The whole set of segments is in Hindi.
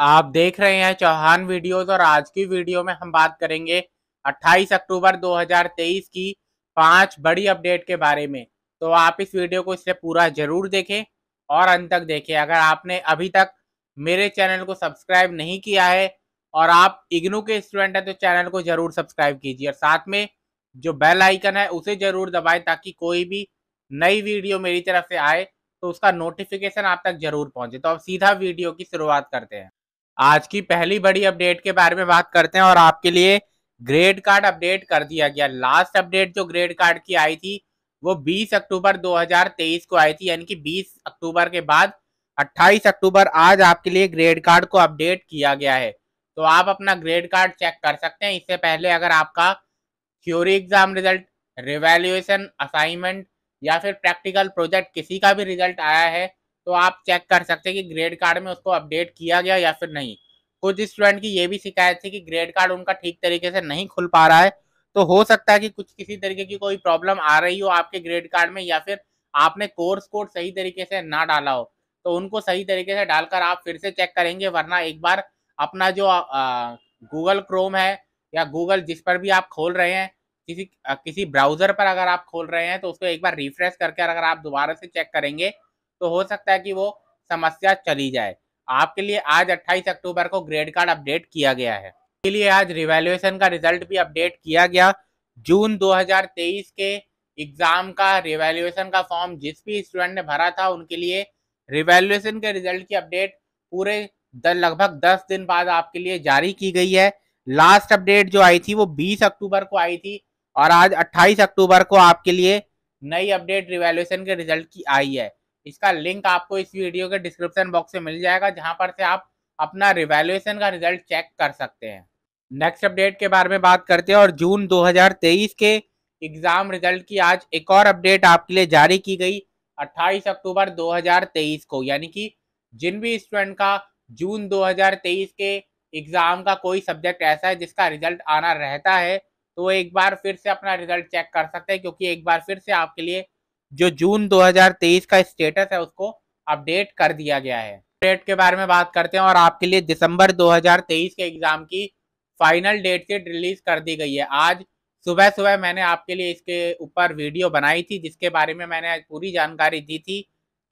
आप देख रहे हैं चौहान वीडियोस और आज की वीडियो में हम बात करेंगे 28 अक्टूबर 2023 की पांच बड़ी अपडेट के बारे में तो आप इस वीडियो को इससे पूरा जरूर देखें और अंत तक देखें अगर आपने अभी तक मेरे चैनल को सब्सक्राइब नहीं किया है और आप इग्नू के स्टूडेंट हैं तो चैनल को जरूर सब्सक्राइब कीजिए और साथ में जो बेल आइकन है उसे जरूर दबाएं ताकि कोई भी नई वीडियो मेरी तरफ से आए तो उसका नोटिफिकेशन आप तक जरूर पहुंचे तो अब सीधा वीडियो की शुरुआत करते हैं आज की पहली बड़ी अपडेट के बारे में बात करते हैं और आपके लिए ग्रेड कार्ड अपडेट कर दिया गया लास्ट अपडेट जो ग्रेड कार्ड की आई थी वो 20 अक्टूबर 2023 को आई थी यानी कि 20 अक्टूबर के बाद 28 अक्टूबर आज आपके लिए ग्रेड कार्ड को अपडेट किया गया है तो आप अपना ग्रेड कार्ड चेक कर सकते हैं इससे पहले अगर आपका theory exam result revaluation assignment या फिर प्रैक्टिकल प्रोजेक्ट किसी का भी रिजल्ट आया है तो आप चेक कर सकते हैं कि ग्रेड कार्ड में उसको अपडेट किया गया या फिर नहीं कुछ स्टूडेंट की ये भी शिकायत थी कि ग्रेड कार्ड उनका ठीक तरीके से नहीं खुल पा रहा है तो हो सकता है कि कुछ किसी तरीके की कोई प्रॉब्लम आ रही हो आपके ग्रेड कार्ड में या फिर आपने कोर्स कोड सही तरीके से ना डाला हो तो उनको सही तरीके से डालकर आप फिर से चेक करेंगे वरना एक बार अपना जो गूगल क्रोम है या गूगल जिस पर भी आप खोल रहे हैं किसी किसी ब्राउज़र पर अगर आप खोल रहे हैं तो उसको एक बार रिफ्रेश करके अगर आप दोबारा से चेक करेंगे तो हो सकता है कि वो समस्या चली जाए आपके लिए आज 28 अक्टूबर को ग्रेड कार्ड अपडेट किया गया है लिए आज रिवेल्युएशन का रिजल्ट भी अपडेट किया गया जून 2023 के एग्जाम का रिवेल्युएशन का फॉर्म जिस भी स्टूडेंट ने भरा था उनके लिए रिवेल्युएशन के रिजल्ट की अपडेट पूरे लगभग दस दिन बाद आपके लिए जारी की गई है लास्ट अपडेट जो आई थी वो बीस अक्टूबर को आई थी और आज 28 अक्टूबर को आपके लिए नई अपडेट रिवेल्युएशन के रिजल्ट की आई है इसका लिंक आपको इस वीडियो के डिस्क्रिप्शन बॉक्स में मिल जाएगा जहां पर से आप अपना रिवैल्यूएशन का रिजल्ट चेक कर सकते हैं नेक्स्ट अपडेट के बारे में बात करते हैं और जून 2023 के एग्ज़ाम रिजल्ट की आज एक और अपडेट आपके लिए जारी की गई 28 अक्टूबर 2023 को यानी कि जिन भी स्टूडेंट का जून 2023 के एग्ज़ाम का कोई सब्जेक्ट ऐसा है जिसका रिजल्ट आना रहता है तो एक बार फिर से अपना रिजल्ट चेक कर सकते हैं क्योंकि एक बार फिर से आपके लिए जो जून 2023 का स्टेटस है उसको अपडेट कर दिया गया है डेट के बारे में बात करते हैं और आपके लिए दिसंबर 2023 के एग्जाम की फाइनल डेट से रिलीज कर दी गई है आज सुबह सुबह मैंने आपके लिए इसके ऊपर वीडियो बनाई थी जिसके बारे में मैंने आज पूरी जानकारी दी थी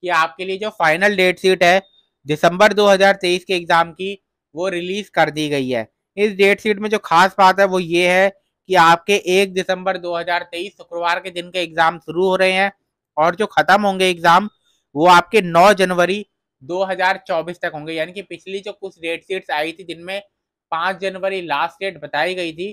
कि आपके लिए जो फाइनल डेट शीट है दिसंबर 2023 के एग्जाम की वो रिलीज कर दी गई है इस डेट शीट में जो खास बात है वो ये है कि आपके एक दिसंबर 2023 शुक्रवार के दिन के एग्जाम शुरू हो रहे हैं और जो खत्म होंगे एग्जाम वो आपके 9 जनवरी 2024 तक होंगे यानी कि पिछली जो कुछ डेट शीट्स आई थी जिनमें 5 जनवरी लास्ट डेट बताई गई थी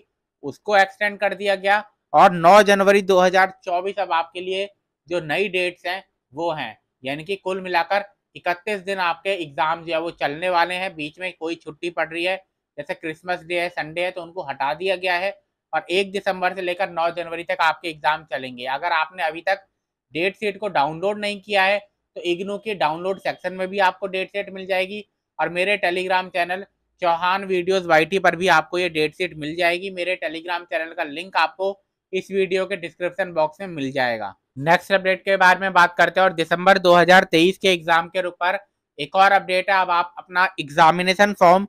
उसको एक्सटेंड कर दिया गया और 9 जनवरी 2024 अब आपके लिए जो नई डेट्स हैं वो हैं यानी कि कुल मिलाकर 31 दिन आपके एग्जाम जो है वो चलने वाले हैं बीच में कोई छुट्टी पड़ रही है जैसे क्रिसमस डे है संडे है तो उनको हटा दिया गया है और एक दिसंबर से लेकर नौ जनवरी तक आपके एग्जाम चलेंगे अगर आपने अभी तक डेट सेट को डाउनलोड नहीं किया है तो इग्नू के डाउनलोड सेक्शन में भी आपको डेट सेट मिल जाएगी और मेरे टेलीग्राम चैनल चौहान वीडियोस वाई पर भी आपको ये डेट सीट मिल जाएगी मेरे टेलीग्राम चैनल का लिंक आपको इस वीडियो के डिस्क्रिप्शन बॉक्स में मिल जाएगा नेक्स्ट अपडेट के बारे में बात करते हैं और दिसंबर 2023 के एग्जाम के रूप पर एक और अपडेट है अब आप अपना एग्जामिनेशन फॉर्म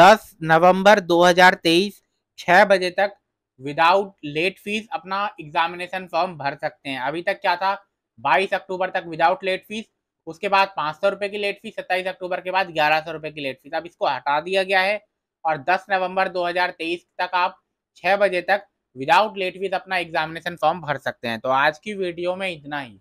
10 नवंबर 2023 6 बजे तक विदाउट लेट फीस अपना एग्जामिनेशन फॉर्म भर सकते हैं अभी तक क्या था 22 अक्टूबर तक विदाउट लेट फीस उसके बाद पाँच सौ रुपये की लेट फीस सत्ताईस अक्टूबर के बाद ग्यारह सौ रुपये की लेट फीस अब इसको हटा दिया गया है और 10 नवंबर 2023 तक आप 6 बजे तक विदाउट लेट फीस अपना एग्जामिनेशन फॉर्म भर सकते हैं तो आज की वीडियो में इतना ही